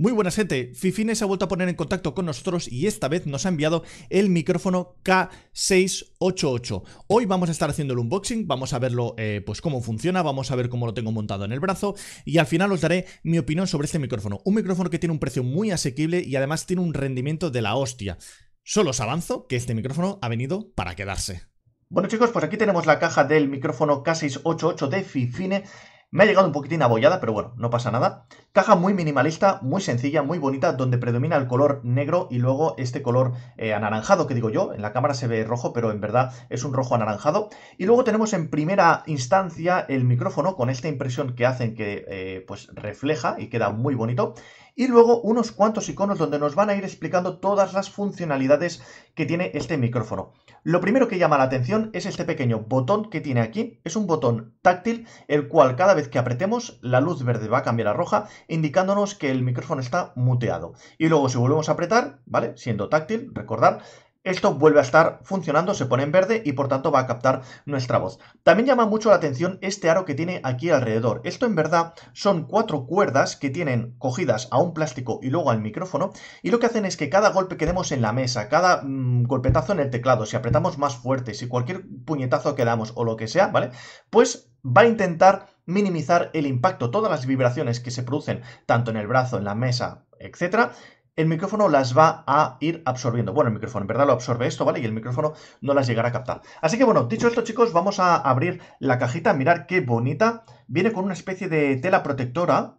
Muy buena gente, Fifine se ha vuelto a poner en contacto con nosotros y esta vez nos ha enviado el micrófono K688. Hoy vamos a estar haciendo el unboxing, vamos a verlo eh, pues cómo funciona, vamos a ver cómo lo tengo montado en el brazo y al final os daré mi opinión sobre este micrófono. Un micrófono que tiene un precio muy asequible y además tiene un rendimiento de la hostia. Solo os avanzo que este micrófono ha venido para quedarse. Bueno chicos, pues aquí tenemos la caja del micrófono K688 de Fifine me ha llegado un poquitín abollada, pero bueno, no pasa nada. Caja muy minimalista, muy sencilla, muy bonita, donde predomina el color negro y luego este color eh, anaranjado que digo yo. En la cámara se ve rojo, pero en verdad es un rojo anaranjado. Y luego tenemos en primera instancia el micrófono con esta impresión que hacen que eh, pues refleja y queda muy bonito y luego unos cuantos iconos donde nos van a ir explicando todas las funcionalidades que tiene este micrófono. Lo primero que llama la atención es este pequeño botón que tiene aquí, es un botón táctil el cual cada vez que apretemos la luz verde va a cambiar a roja indicándonos que el micrófono está muteado y luego si volvemos a apretar, ¿vale? Siendo táctil, recordar, esto vuelve a estar funcionando, se pone en verde y por tanto va a captar nuestra voz. También llama mucho la atención este aro que tiene aquí alrededor. Esto en verdad son cuatro cuerdas que tienen cogidas a un plástico y luego al micrófono y lo que hacen es que cada golpe que demos en la mesa, cada mm, golpetazo en el teclado, si apretamos más fuerte, si cualquier puñetazo que damos o lo que sea, ¿vale? Pues va a intentar minimizar el impacto, todas las vibraciones que se producen tanto en el brazo, en la mesa, etcétera, el micrófono las va a ir absorbiendo. Bueno, el micrófono en verdad lo absorbe esto, ¿vale? Y el micrófono no las llegará a captar. Así que bueno, dicho esto chicos, vamos a abrir la cajita. Mirad qué bonita. Viene con una especie de tela protectora,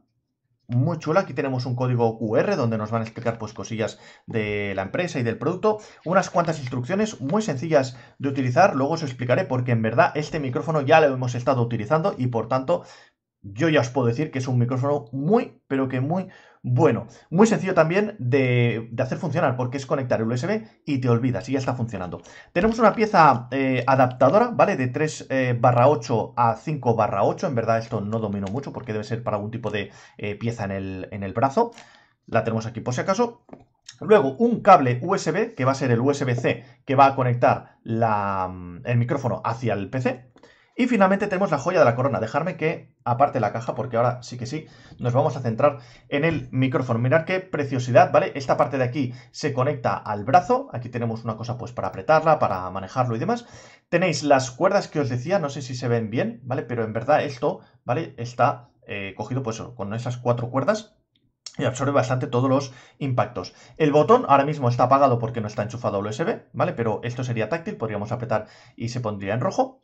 muy chula. Aquí tenemos un código QR donde nos van a explicar pues cosillas de la empresa y del producto. Unas cuantas instrucciones muy sencillas de utilizar. Luego os explicaré porque en verdad este micrófono ya lo hemos estado utilizando y por tanto yo ya os puedo decir que es un micrófono muy, pero que muy bueno. Muy sencillo también de, hacer funcionar, porque es conectar el USB y te olvidas y ya está funcionando. Tenemos una pieza eh, adaptadora, ¿vale? De 3 eh, barra 8 a 5 barra 8. En verdad esto no domino mucho porque debe ser para algún tipo de eh, pieza en el, en el brazo. La tenemos aquí por si acaso. Luego un cable USB, que va a ser el USB-C, que va a conectar el micrófono hacia el PC. Y finalmente tenemos la joya de la corona. Dejarme que aparte la caja, porque ahora sí que sí, nos vamos a centrar en el micrófono. Mirad qué preciosidad, ¿vale? Esta parte de aquí se conecta al brazo. Aquí tenemos una cosa pues para apretarla, para manejarlo y demás. Tenéis las cuerdas que os decía, no sé si se ven bien, ¿vale? Pero en verdad esto, ¿vale? Está eh, cogido pues con esas cuatro cuerdas y absorbe bastante todos los impactos. El botón ahora mismo está apagado porque no está enchufado al USB, ¿vale? Pero esto sería táctil, podríamos apretar y se pondría en rojo.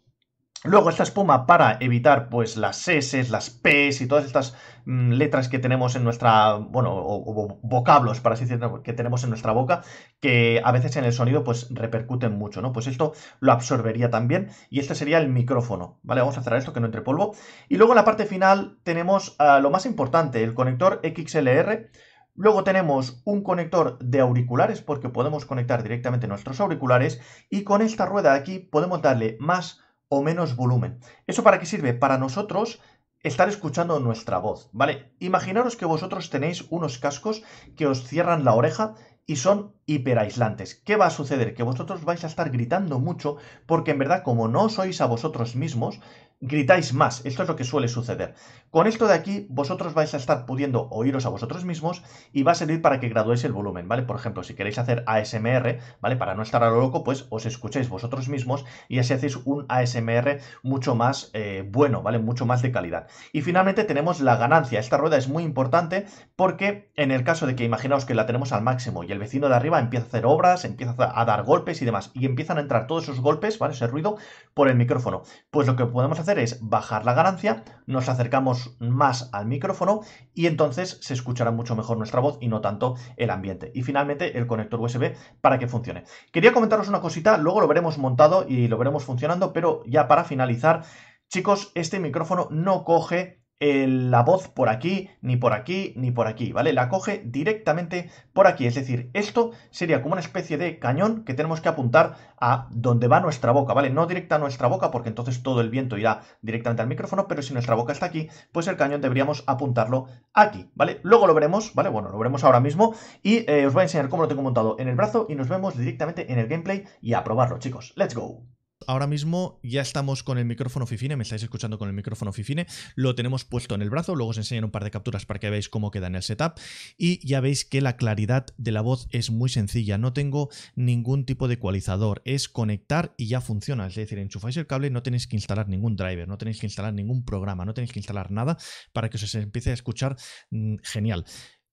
Luego esta espuma para evitar pues las S, las Ps y todas estas mm, letras que tenemos en nuestra, bueno, o, vocablos, para así decirlo, que tenemos en nuestra boca, que a veces en el sonido pues repercuten mucho, ¿no? Pues esto lo absorbería también y este sería el micrófono, ¿vale? Vamos a cerrar esto que no entre polvo. Y luego en la parte final tenemos ah, lo más importante, el conector XLR. Luego tenemos un conector de auriculares porque podemos conectar directamente nuestros auriculares y con esta rueda de aquí podemos darle más o menos volumen. ¿Eso para qué sirve? Para nosotros estar escuchando nuestra voz, ¿vale? Imaginaros que vosotros tenéis unos cascos que os cierran la oreja y son hiperaislantes. ¿Qué va a suceder? Que vosotros vais a estar gritando mucho porque en verdad como no sois a vosotros mismos, gritáis más. Esto es lo que suele suceder. Con esto de aquí, vosotros vais a estar pudiendo oíros a vosotros mismos y va a servir para que graduéis el volumen, ¿vale? Por ejemplo, si queréis hacer ASMR, ¿vale? Para no estar a lo loco, pues os escucháis vosotros mismos y así hacéis un ASMR mucho más eh, bueno, ¿vale? Mucho más de calidad. Y finalmente tenemos la ganancia. Esta rueda es muy importante porque en el caso de que imaginaos que la tenemos al máximo y el vecino de arriba empieza a hacer obras, empieza a dar golpes y demás, y empiezan a entrar todos esos golpes, ¿vale? Ese ruido por el micrófono. Pues lo que podemos hacer es bajar la ganancia, nos acercamos más al micrófono y entonces se escuchará mucho mejor nuestra voz y no tanto el ambiente. Y finalmente el conector USB para que funcione. Quería comentaros una cosita, luego lo veremos montado y lo veremos funcionando, pero ya para finalizar, chicos, este micrófono no coge la voz por aquí, ni por aquí, ni por aquí, ¿vale? La coge directamente por aquí, es decir, esto sería como una especie de cañón que tenemos que apuntar a donde va nuestra boca, ¿vale? No directa a nuestra boca porque entonces todo el viento irá directamente al micrófono, pero si nuestra boca está aquí, pues el cañón deberíamos apuntarlo aquí, ¿vale? Luego lo veremos, ¿vale? Bueno, lo veremos ahora mismo y eh, os voy a enseñar cómo lo tengo montado en el brazo y nos vemos directamente en el gameplay y a probarlo, chicos. ¡Let's go! ahora mismo ya estamos con el micrófono Fifine, me estáis escuchando con el micrófono Fifine, lo tenemos puesto en el brazo, luego os enseñaré un par de capturas para que veáis cómo queda en el setup y ya veis que la claridad de la voz es muy sencilla, no tengo ningún tipo de ecualizador, es conectar y ya funciona, es decir, enchufáis el cable, no tenéis que instalar ningún driver, no tenéis que instalar ningún programa, no tenéis que instalar nada para que os empiece a escuchar mm, genial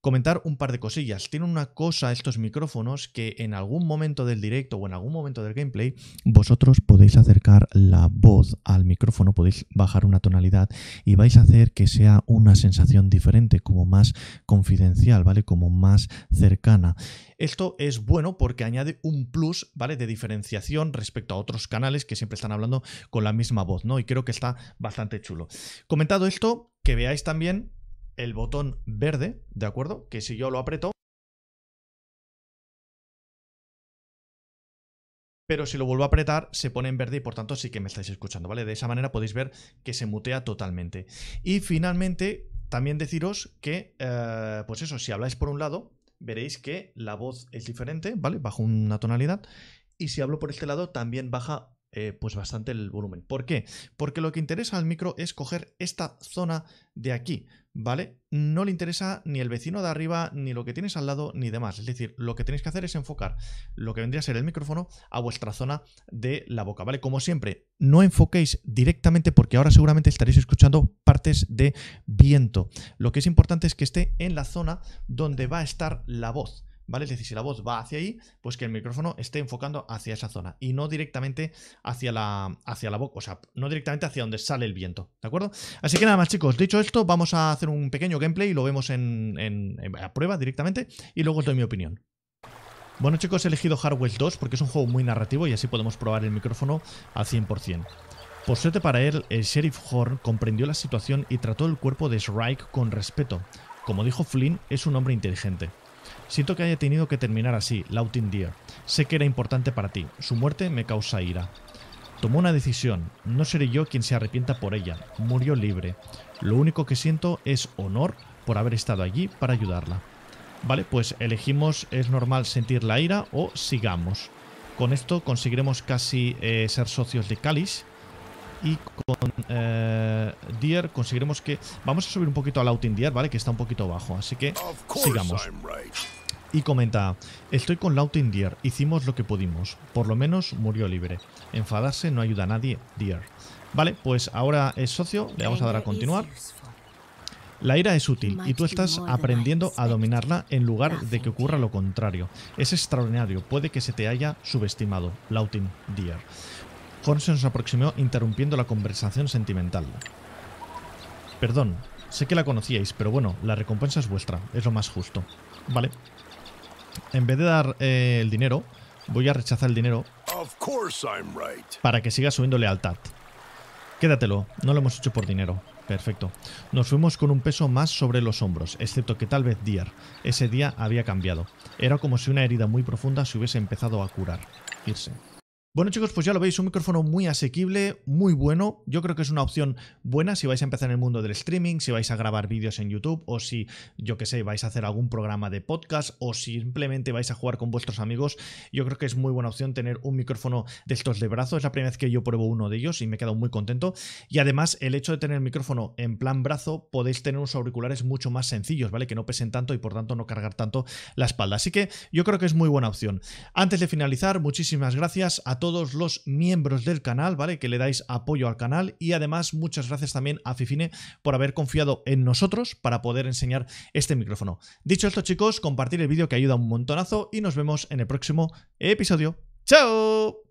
comentar un par de cosillas. Tienen una cosa estos micrófonos que en algún momento del directo o en algún momento del gameplay vosotros podéis acercar la voz al micrófono, podéis bajar una tonalidad y vais a hacer que sea una sensación diferente, como más confidencial, ¿vale? Como más cercana. Esto es bueno porque añade un plus, ¿vale? De diferenciación respecto a otros canales que siempre están hablando con la misma voz, ¿no? Y creo que está bastante chulo. Comentado esto, que veáis también el botón verde, ¿de acuerdo? Que si yo lo aprieto, pero si lo vuelvo a apretar se pone en verde y por tanto sí que me estáis escuchando, ¿vale? De esa manera podéis ver que se mutea totalmente. Y finalmente, también deciros que, eh, pues eso, si habláis por un lado, veréis que la voz es diferente, ¿vale? Bajo una tonalidad. Y si hablo por este lado, también baja eh, pues bastante el volumen. ¿Por qué? Porque lo que interesa al micro es coger esta zona de aquí, ¿vale? No le interesa ni el vecino de arriba, ni lo que tienes al lado, ni demás. Es decir, lo que tenéis que hacer es enfocar lo que vendría a ser el micrófono a vuestra zona de la boca, ¿vale? Como siempre, no enfoquéis directamente porque ahora seguramente estaréis escuchando partes de viento. Lo que es importante es que esté en la zona donde va a estar la voz. ¿vale? Es decir, si la voz va hacia ahí, pues que el micrófono esté enfocando hacia esa zona y no directamente hacia la, hacia la boca, o sea, no directamente hacia donde sale el viento, ¿de acuerdo? Así que nada más chicos, dicho esto, vamos a hacer un pequeño gameplay y lo vemos en, a prueba directamente y luego os doy mi opinión. Bueno chicos, he elegido Hardware 2 porque es un juego muy narrativo y así podemos probar el micrófono al 100%. Por suerte para él, el Sheriff Horn comprendió la situación y trató el cuerpo de Shrike con respeto. Como dijo Flynn, es un hombre inteligente. Siento que haya tenido que terminar así, Lautin Deer. Sé que era importante para ti. Su muerte me causa ira. Tomó una decisión. No seré yo quien se arrepienta por ella. Murió libre. Lo único que siento es honor por haber estado allí para ayudarla. Vale, pues elegimos es normal sentir la ira o sigamos. Con esto conseguiremos casi eh, ser socios de Calis y con eh, Deer conseguiremos que... Vamos a subir un poquito al Lautin Deer, ¿vale? Que está un poquito bajo, así que sigamos. Y comenta, estoy con Lautin Deer, hicimos lo que pudimos, por lo menos murió libre. Enfadarse no ayuda a nadie, Deer. Vale, pues ahora es socio, le vamos a dar a continuar. La ira es útil y tú estás aprendiendo a dominarla en lugar de que ocurra lo contrario. Es extraordinario, puede que se te haya subestimado, Lautin Deer se nos aproximó interrumpiendo la conversación sentimental. Perdón, sé que la conocíais, pero bueno, la recompensa es vuestra, es lo más justo. Vale. En vez de dar eh, el dinero, voy a rechazar el dinero para que siga subiendo lealtad. Quédatelo, no lo hemos hecho por dinero. Perfecto. Nos fuimos con un peso más sobre los hombros, excepto que tal vez Dier. Ese día había cambiado. Era como si una herida muy profunda se hubiese empezado a curar. Irse. Bueno chicos, pues ya lo veis, un micrófono muy asequible, muy bueno. Yo creo que es una opción buena si vais a empezar en el mundo del streaming, si vais a grabar vídeos en YouTube o si, yo que sé, vais a hacer algún programa de podcast o simplemente vais a jugar con vuestros amigos. Yo creo que es muy buena opción tener un micrófono de estos de brazo. Es la primera vez que yo pruebo uno de ellos y me he quedado muy contento. Y además, el hecho de tener el micrófono en plan brazo, podéis tener unos auriculares mucho más sencillos, ¿vale? Que no pesen tanto y por tanto no cargar tanto la espalda. Así que yo creo que es muy buena opción. Antes de finalizar, muchísimas gracias a todos todos los miembros del canal, ¿vale? Que le dais apoyo al canal y además muchas gracias también a Fifine por haber confiado en nosotros para poder enseñar este micrófono. Dicho esto chicos, compartir el vídeo que ayuda un montonazo y nos vemos en el próximo episodio. ¡Chao!